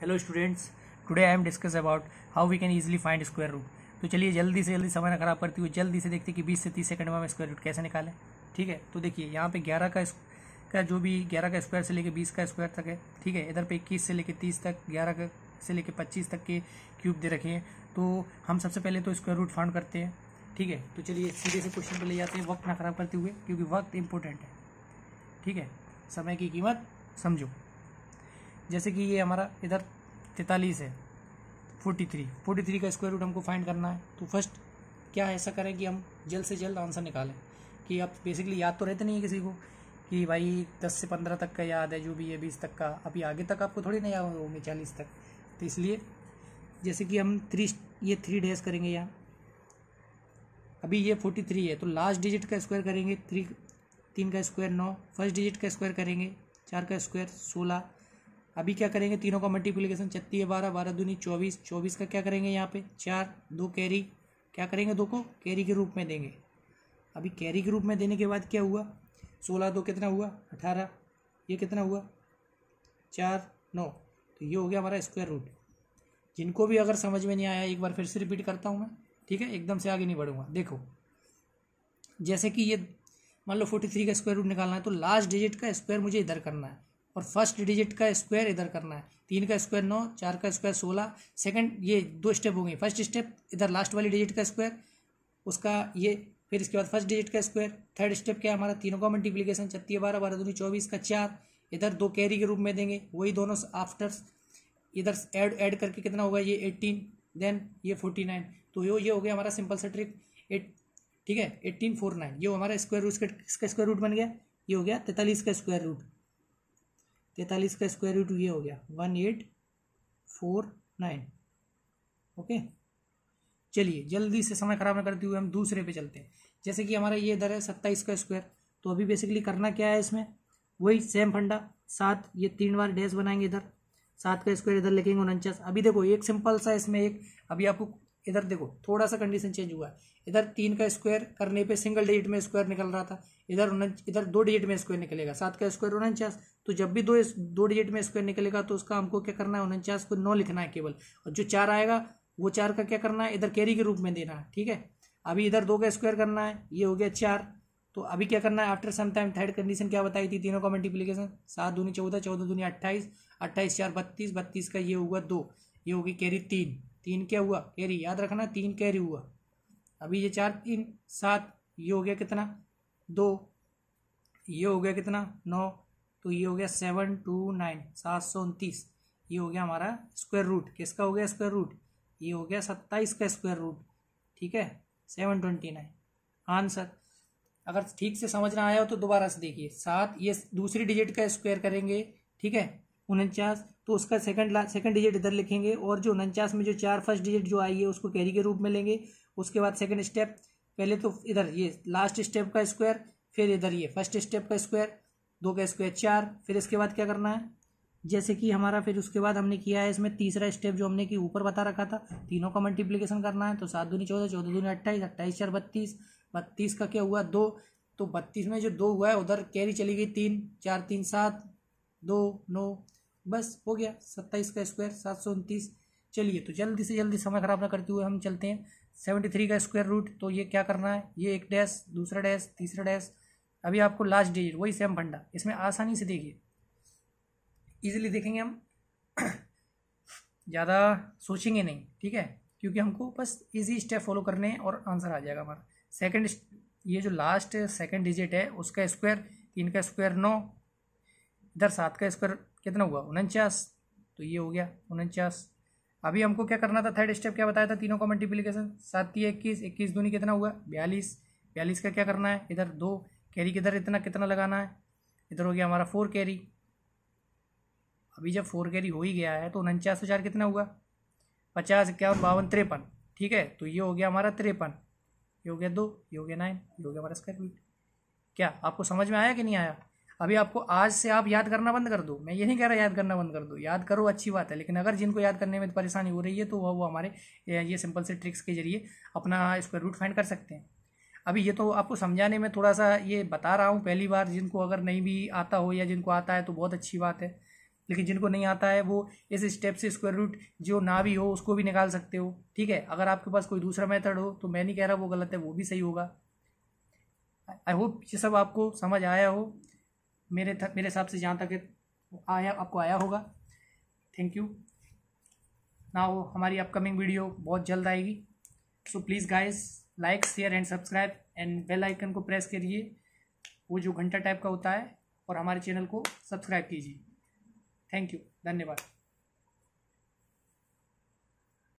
hello students today I am discuss about how we can easily find square root तो चलिए जल्दी से जल्दी समय ना खराब करती हुई जल्दी से देखते कि 20 से 30 सेकंड में हम स्क्वायर रूट कैसे निकालें ठीक है तो देखिए यहाँ पे 11 का का जो भी 11 का स्क्वायर से लेकर 20 का स्क्वायर तक है ठीक है इधर पे 21 से लेकर 30 तक 11 का से लेकर 25 तक के क्यूब दे रखे हैं तो हम सबसे पहले तो स्क्वायर रूट फाउंड करते हैं ठीक है तो चलिए सीधे से क्वेश्चन पर ले जाते हैं वक्त ना खराब करते हुए क्योंकि वक्त इंपॉर्टेंट है ठीक है समय की कीमत समझो जैसे कि ये हमारा इधर तैतालीस है फोर्टी थ्री फोर्टी थ्री का स्क्वायर रूट हमको फाइंड करना है तो फर्स्ट क्या ऐसा करें कि हम जल्द से जल्द आंसर निकालें कि आप बेसिकली याद तो रहते नहीं है किसी को कि भाई दस से पंद्रह तक का याद है जो भी है बीस तक का अभी आगे तक आपको थोड़ी ना याद होंगे चालीस तक तो इसलिए जैसे कि हम थ्री ये थ्री डेज करेंगे यहाँ अभी ये फोर्टी थ्री है तो लास्ट डिजिट का स्क्वायर करेंगे थ्री तीन का स्क्वायर नौ फर्स्ट डिजिट का स्क्वायर करेंगे चार का स्क्वायर सोलह अभी क्या करेंगे तीनों का मल्टीप्लीकेशन छत्तीस बारह बारह दूनी चौबीस चौबीस का क्या करेंगे यहाँ पे चार दो कैरी क्या करेंगे दो को कैरी के रूप में देंगे अभी कैरी के रूप में देने के बाद क्या हुआ सोलह दो कितना हुआ अठारह ये कितना हुआ चार नौ तो ये हो गया हमारा स्क्वायर रूट जिनको भी अगर समझ में नहीं आया एक बार फिर से रिपीट करता हूँ मैं ठीक है एकदम से आगे नहीं बढ़ूँगा देखो जैसे कि ये मान लो फोर्टी थ्री का स्क्वायर रूट निकालना है तो लास्ट डिजिट का स्क्वायर मुझे इधर करना है और फर्स्ट डिजिट का स्क्वायर इधर करना है तीन का स्क्वायर नौ चार का स्क्वायर सोलह सेकंड ये दो स्टेप होंगे फर्स्ट स्टेप इधर लास्ट वाली डिजिट का स्क्वायर उसका ये फिर इसके बाद फर्स्ट डिजिट का स्क्वायर थर्ड स्टेप क्या हमारा तीनों का मल्टीप्लीकेशन छत्तीस बारह बारह दूनी चौबीस का चार इधर दो कैरी के रूप में देंगे वही दोनों आफ्टर इधर एड एड करके कितना होगा ये एट्टीन देन ये फोर्टी नाइन तो यो ये हो गया हमारा सिंपल सा ट्रिक एट ठीक है एट्टीन फोर नाइन ये हमारा स्क्वायर रूट इसका स्क्वायर रूट बन गया ये हो गया तैतालीस का स्क्वायर रूट तैतालीस का स्क्वायर रूट ये हो गया one eight four nine okay चलिए जल्दी से समय खराब ना करते हुए हम दूसरे पे चलते हैं जैसे कि हमारा ये इधर है सत्ताईस का स्क्वायर तो अभी बेसिकली करना क्या है इसमें वही सेम फंडा सात ये तीन बार डैश बनाएंगे इधर सात का स्क्वायर इधर लिखेंगे उनचास अभी देखो एक सिंपल सा इसमें एक अभी आपको इधर देखो थोड़ा सा कंडीशन चेंज हुआ है इधर तीन का स्क्वायर करने पे सिंगल डिजिट में स्क्वायर निकल रहा था इधर इधर दो डिजिट में स्क्वायर निकलेगा सात का स्क्वायर उनचास तो जब भी दो दो डिजिट में स्क्वायर निकलेगा तो उसका हमको क्या करना है उनचास को नौ लिखना है केवल और जो चार आएगा वो चार का क्या करना है इधर कैरी के रूप में देना है ठीक है अभी इधर दो का स्क्वायर करना है ये हो गया चार तो अभी क्या करना है after some time third condition क्या बताई थी तीनों का मल्टीप्लीकेशन सात दूनी चौदह चौदह दूनी अट्ठाईस अट्ठाईस चार बत्तीस बत्तीस का ये होगा दो ये होगी कैरी तीन तीन क्या हुआ कैरी याद रखना तीन कैरी हुआ अभी ये चार तीन सात ये हो गया कितना दो ये हो गया कितना नौ तो ये हो गया सेवन टू नाइन सात सौ उनतीस ये हो गया हमारा स्क्वायर रूट किसका हो गया स्क्वायर रूट ये हो गया सत्ताईस का स्क्वायर रूट ठीक है सेवन ट्वेंटी नाइन आंसर अगर ठीक से समझ ना आया हो तो दोबारा से देखिए सात ये दूसरी डिजिट का स्क्वायर करेंगे ठीक है उनचास तो उसका सेकंड सेकंड डिजिट इधर लिखेंगे और जो उनचास में जो चार फर्स्ट डिजिट जो आई है उसको कैरी के रूप में लेंगे उसके बाद सेकंड स्टेप पहले तो इधर ये लास्ट स्टेप का स्क्वायर फिर इधर ये फर्स्ट स्टेप का स्क्वायर दो का स्क्वायर चार फिर इसके बाद क्या करना है जैसे कि हमारा फिर उसके बाद हमने किया है इसमें तीसरा स्टेप जो हमने कि ऊपर बता रखा था तीनों का मल्टीप्लीकेशन करना है तो सात दूनी चौदह चौदह दूनी अट्ठाईस अट्ठाईस चार बत्तीस बत्तीस का क्या हुआ दो तो बत्तीस में जो दो हुआ है उधर कैरी चली गई तीन चार तीन सात दो नौ बस हो गया सत्ताईस का स्क्वायर सात सौ उनतीस चलिए तो जल्दी से जल्दी समय ख़राब ना करते हुए हम चलते हैं सेवेंटी थ्री का स्क्वायर रूट तो ये क्या करना है ये एक डैश दूसरा डैश तीसरा डैश अभी आपको लास्ट डिजिट वही सेम फंडा इसमें आसानी से देखिए इजीली देखेंगे हम ज़्यादा सोचेंगे नहीं ठीक है क्योंकि हमको बस इजी स्टेप फॉलो करने हैं और आंसर आ जाएगा हमारा सेकंड ये जो लास्ट सेकंड डिजिट है उसका स्क्वायर तीन का स्क्वायर नौ इधर सात का स्क्वायर कितना हुआ उनचास तो ये हो गया उनचास अभी हमको क्या करना था थर्ड स्टेप क्या बताया था तीनों का मल्टीप्लीकेशन सात तीन इक्कीस इक्कीस दूनी कितना हुआ बयालीस बयालीस का क्या करना है इधर दो कैरी किधर इतना कितना लगाना है इधर हो गया हमारा फोर कैरी अभी जब फोर कैरी हो ही गया है तो उनचास चार कितना हुआ पचास इक्यावन बावन तिरपन ठीक है तो ये हो गया हमारा तिरपन ये हो गया दो ये हो गया नाइन ये हो गया हमारा स्क्वायर फीट क्या आपको समझ में आया कि नहीं आया अभी आपको आज से आप याद करना बंद कर दो मैं ये नहीं कह रहा याद करना बंद कर दो याद करो अच्छी बात है लेकिन अगर जिनको याद करने में परेशानी हो रही है तो वह वो हमारे ये सिंपल से ट्रिक्स के जरिए अपना स्क्वायर रूट फाइंड कर सकते हैं अभी ये तो आपको समझाने में थोड़ा सा ये बता रहा हूँ पहली बार जिनको अगर नहीं भी आता हो या जिनको आता है तो बहुत अच्छी बात है लेकिन जिनको नहीं आता है वो इस स्टेप से स्क्वायर रूट जो ना भी हो उसको भी निकाल सकते हो ठीक है अगर आपके पास कोई दूसरा मेथड हो तो मैं नहीं कह रहा वो गलत है वो भी सही होगा आई होप ये सब आपको समझ आया हो मेरे मेरे हिसाब से जहाँ तक आया आपको आया होगा थैंक यू ना हो हमारी अपकमिंग वीडियो बहुत जल्द आएगी so please guys like share and subscribe and bell icon को प्रेस करिए वो जो घंटा टाइप का होता है और हमारे चैनल को सब्सक्राइब कीजिए थैंक यू धन्यवाद